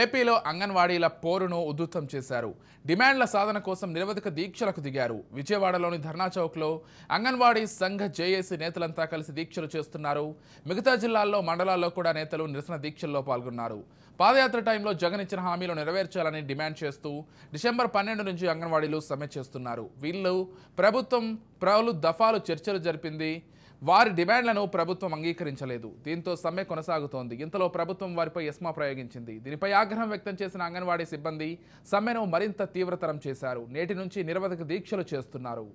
ఏపీలో అంగన్వాడీల పోరును ఉధృతం చేశారు డిమాండ్ల సాధన కోసం నిరవధిక దీక్షలకు దిగారు విజయవాడలోని ధర్నా చౌక్లో అంగన్వాడీ సంఘ జేఏసీ నేతలంతా కలిసి దీక్షలు చేస్తున్నారు మిగతా జిల్లాల్లో మండలాల్లో కూడా నేతలు నిరసన దీక్షల్లో పాల్గొన్నారు పాదయాత్ర టైంలో జగన్ ఇచ్చిన హామీలు నెరవేర్చాలని డిమాండ్ చేస్తూ డిసెంబర్ పన్నెండు నుంచి అంగన్వాడీలు సమ్మె చేస్తున్నారు వీళ్ళు ప్రభుత్వం పలు దఫాలు చర్చలు జరిపింది వారి డిమాండ్లను ప్రభుత్వం అంగీకరించలేదు దీంతో సమ్మె కొనసాగుతోంది ఇంతలో ప్రభుత్వం వారిపై ఎస్మా ప్రయోగించింది దీనిపై ఆగ్రహం వ్యక్తం చేసిన అంగన్వాడీ సిబ్బంది సమ్మెను మరింత తీవ్రతరం చేశారు నేటి నుంచి నిరవధిక దీక్షలు చేస్తున్నారు